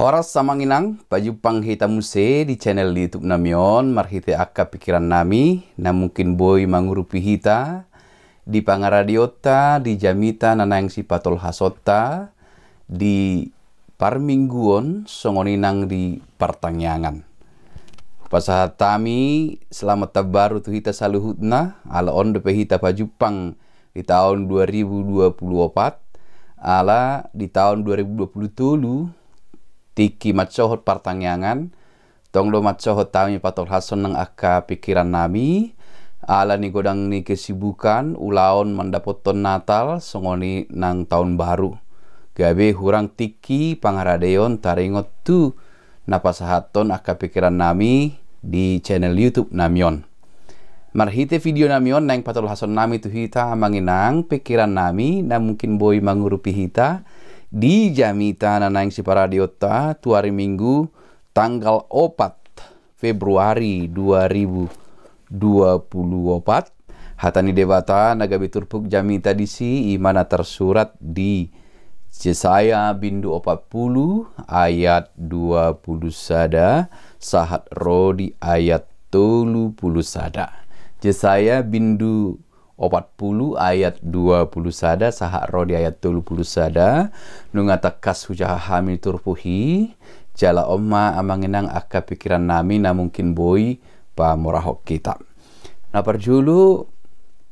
Horas samanginang, baju hitam muse di channel di YouTube namion, marhite akka pikiran nami, nah mungkin boy mangurupi hita, di pangaradiota, di jamita nanang si patol hasota, di parmingguon, songoninang di partangyangan. Pasahat tami, selamat tabaru tu hita saluhutna, ala on depe hita pajupang di tahun 2024, ala di tahun 2020 tulu, tiki macohot partangyangan tonglo macohot tami hason nang aka pikiran nami ala ni godang ni kesibukan ulaon mandapoton natal songoni nang tahun baru gabe hurang tiki pangaradeon taringot tu napasahaton aka pikiran nami di channel youtube namion Marhite video namion nang hason nami tu hita manginang pikiran nami na mungkin boy mangurupi hita di Jamita Nanang paradiota tuari minggu tanggal 4 Februari 2024 hatani dewata naga biturpuk Jamita disi imana tersurat di Yesaya bindu 40 ayat 20 sada sahat rodi ayat puluh sada Yesaya bindu 40 ayat 20 sada sahak ro di ayat 20 sada nu kas hujah hamil turpuhi jala oma amanginang akka pikiran nami na mungkin boy pa murahok kita na perjulu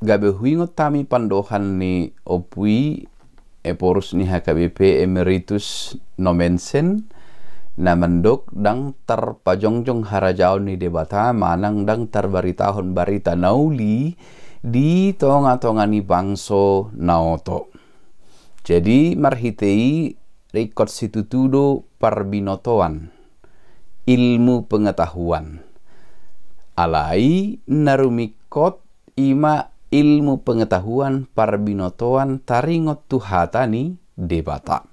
gabe hui tami pandohan ni opui eporus ni HKBP emeritus nomensen na mendok dang terpajongjong harajau ni debata manang dang baritahun barita nauli di tonga ni bangso naoto. Jadi marhitei rekod situtudo parbinotoan, ilmu pengetahuan. Alai narumikot ima ilmu pengetahuan parbinotoan taringot tuhatani debata.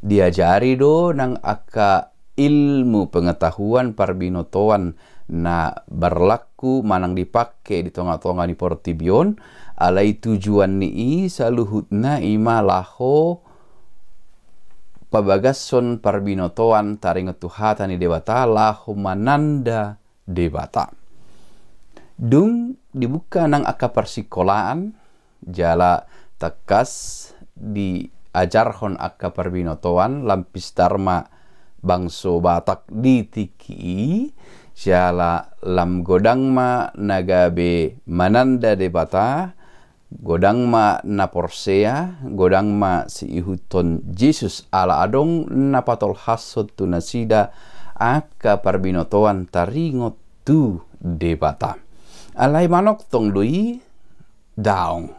Diajari do nang aka ilmu pengetahuan parbinotoan na berlak ku manang dipake di tonga-tonga di portibion alai tujuan nii saluhutna ima laho pabagason parbinotoan taringat ni dewata laho mananda dewata dung dibuka nang aka persikolaan jala tekas di hon aka perbinotoan lampis dharma bangso batak di tiki siala lam godang ma nagabe mananda debata bata godang ma na porsea godang ma si ihuton Jesus ala adong na patol hasot tu nasida aka parbinotoan taringot tu debata alai manok tong dui daong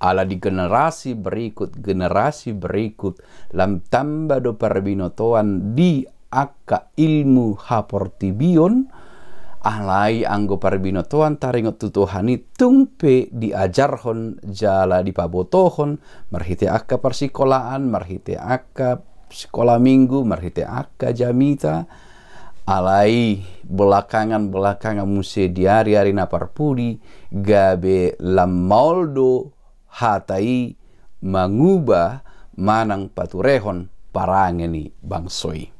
ala di generasi berikut generasi berikut lam tamba do parbinotoan di aka ilmu haportibion alai ah anggo parbinotoan taringot tutuhani tungpe hon jala di pabotohon, marhite akka persikolaan marhite akka sekolah minggu marhite akka jamita alai ah belakangan belakangan musi diari hari naparpudi gabe lamoldo hatai mengubah manang paturehon parangeni bangsoi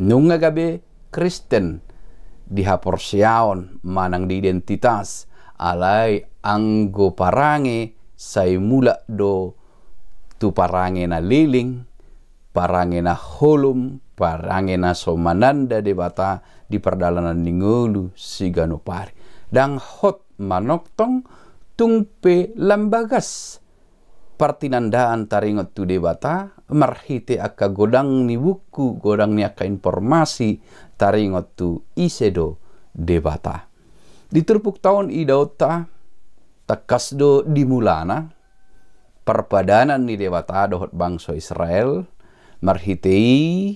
nunga gabe Kristen dihapor siaon manang di identitas alai anggo parange sai mula do tu parange na liling parange na holum parange na somananda de bata di perdalanan ningulu sigano pari dang hot tong tungpe lambagas pertinandaan taringot tu debata marhite akka godang ni buku godang ni akka informasi tu isedo debata. Di terpuk tahun idauta takasdo dimulana perpadanan ni debata dohot bangso Israel marhitei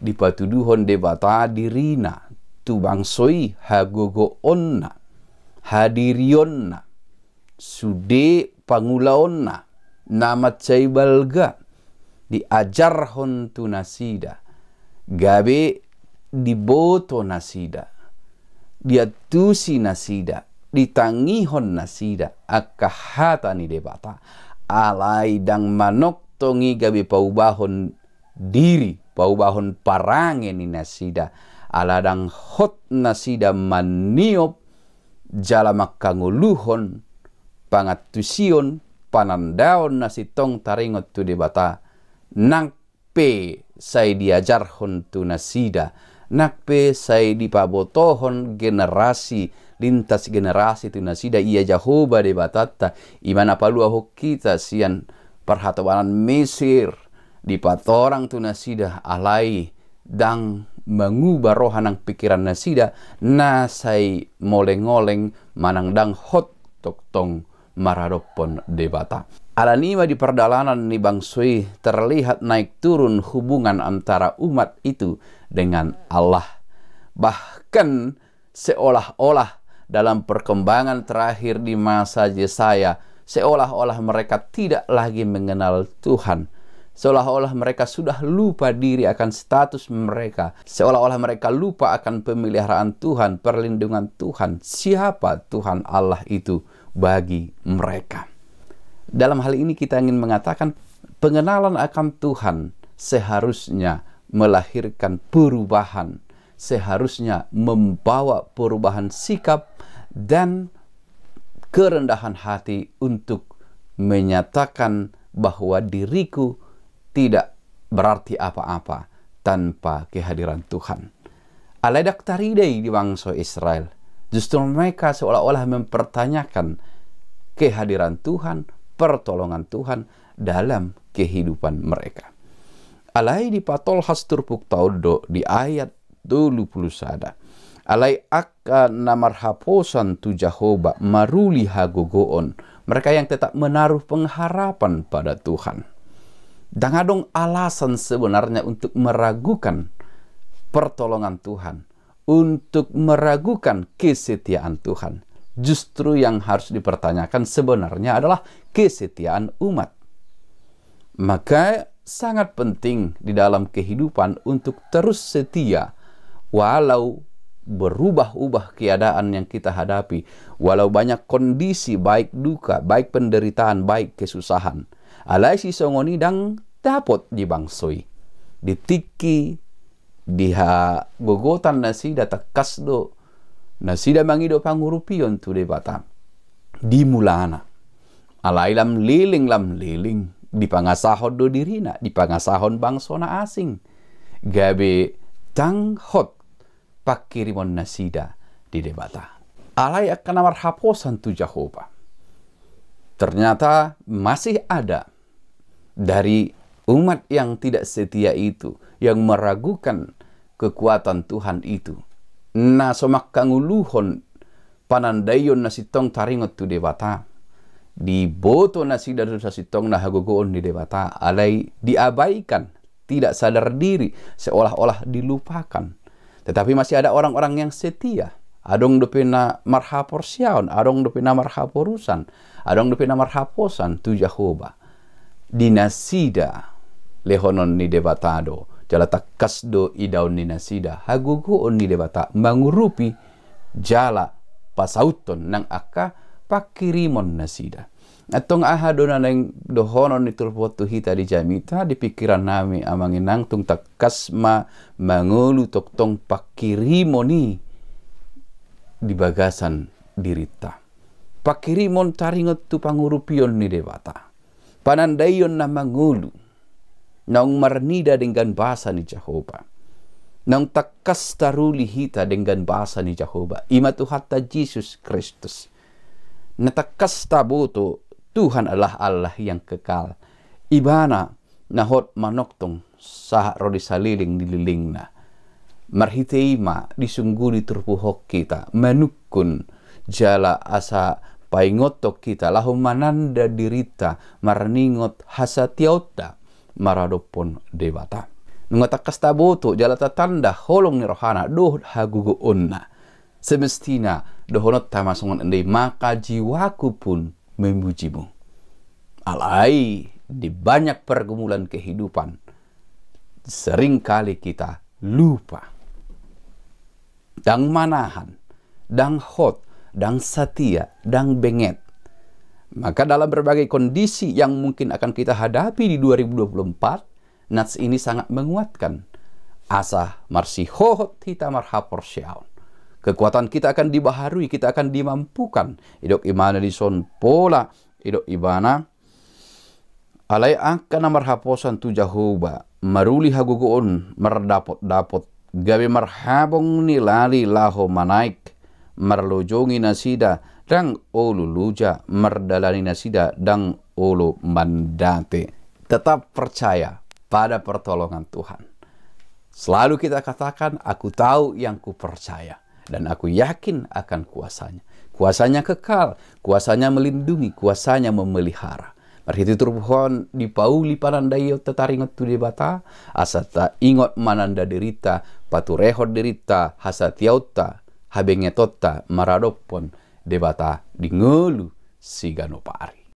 dipatuduhon debata dirina tu bangsoi hagogo onna hadirionna sude pangulaonna nama caibalga diajar hon tunasida gabe diboto nasida diatusi nasida ditangihon nasida akahata ni debata alai dang manok tongi gabi paubahon diri paubahon parange ni nasida aladang hot nasida maniop jala makanguluhon pangatusion panandaon nasitong taringot tu debata nang pe sai diajar hon tu nasida nakpe sai di pabotohon generasi lintas generasi tu nasida ia jahoba de batata imana palua kita sian perhatawanan Mesir di patorang tu nasida alai dang mengubah rohanang pikiran nasida nasai moleng-oleng manang dang hot tok tong maradopon debata. Ala nima di perdalanan ni bangsui terlihat naik turun hubungan antara umat itu dengan Allah. Bahkan seolah-olah dalam perkembangan terakhir di masa Yesaya, seolah-olah mereka tidak lagi mengenal Tuhan. Seolah-olah mereka sudah lupa diri akan status mereka. Seolah-olah mereka lupa akan pemeliharaan Tuhan, perlindungan Tuhan. Siapa Tuhan Allah itu bagi mereka? Dalam hal ini kita ingin mengatakan pengenalan akan Tuhan seharusnya melahirkan perubahan, seharusnya membawa perubahan sikap dan kerendahan hati untuk menyatakan bahwa diriku tidak berarti apa-apa tanpa kehadiran Tuhan. Alaidak taridai di bangsa Israel. Justru mereka seolah-olah mempertanyakan kehadiran Tuhan, pertolongan Tuhan dalam kehidupan mereka. Alai di patol hastur taudo di ayat sada. Alai akka namar haposan tu Jahoba maruli hagogoon. Mereka yang tetap menaruh pengharapan pada Tuhan. Dan adong alasan sebenarnya untuk meragukan pertolongan Tuhan. Untuk meragukan kesetiaan Tuhan justru yang harus dipertanyakan sebenarnya adalah kesetiaan umat. Maka sangat penting di dalam kehidupan untuk terus setia walau berubah-ubah keadaan yang kita hadapi, walau banyak kondisi baik duka, baik penderitaan, baik kesusahan. Alaisi songoni dang dapat dibangsoi, ditiki, diha gogotan nasi data kasdo, na sida mangido on tu de bata di mulana alailam liling lam liling di pangasahon do dirina di pangasahon bangsona asing gabe tang hot pakirimon nasida di debata alai akan amar haposan tu Jehovah ternyata masih ada dari umat yang tidak setia itu yang meragukan kekuatan Tuhan itu na somakkanguluhon panandayon na tong taringot tu dewata. Di boto na si sitong na hagogoon ni dewata alai diabaikan, tidak sadar diri, seolah-olah dilupakan. Tetapi masih ada orang-orang yang setia. Adong dupina marhapor siaon, adong dupina marhaporusan, adong dupina marhaposan tu Jehovah. Dinasida lehonon ni debatado jalata kasdo idaun ninasida hagugu ni debata mangurupi jala pasauton nang aka pakirimon nasida atong aha na nang dohonon ni tulpotu hita di jamita di pikiran nami amanginang tung tak kasma mangulu toktong pakirimoni di bagasan dirita pakirimon taringot tu pangurupion ni debata panandayon na mangulu nang marnida dengan bahasa ni Jehovah. Nang takas taruli hita dengan bahasa ni Jehovah. Ima tuhata Jesus Kristus. takas tabuto Tuhan Allah Allah yang kekal. Ibana nahot manoktong sah rodi saliling dililing na. Marhiteima disungguli turpuhok kita. Menukun jala asa paingotok kita. Lahum mananda dirita marningot hasatiotak maradopon dewata nungata kastaboto jalata tanda holong ni rohana do hagugo onna semestina dohonot tamasongon ende maka jiwaku pun memujimu alai di banyak pergumulan kehidupan seringkali kita lupa dang manahan dang hot dang setia dang benget maka dalam berbagai kondisi yang mungkin akan kita hadapi di 2024, Nats ini sangat menguatkan. Asa marsihohot hita marhapor syaun. Kekuatan kita akan dibaharui, kita akan dimampukan. Idok imana dison pola, idok ibana. Alai akan marhaposan tu jahoba, maruli hagugun, merdapot dapot gabi marhabong nilali laho manaik, marlojongi nasida, dang olu luja merdalani nasida dang olu mandate. Tetap percaya pada pertolongan Tuhan. Selalu kita katakan, aku tahu yang ku percaya Dan aku yakin akan kuasanya. Kuasanya kekal, kuasanya melindungi, kuasanya memelihara. Mari itu dipauli di pauli tetaringot tu debata, asata ingot mananda derita, paturehot derita, hasatiauta, habengetota maradopon, debata di ngelu sigano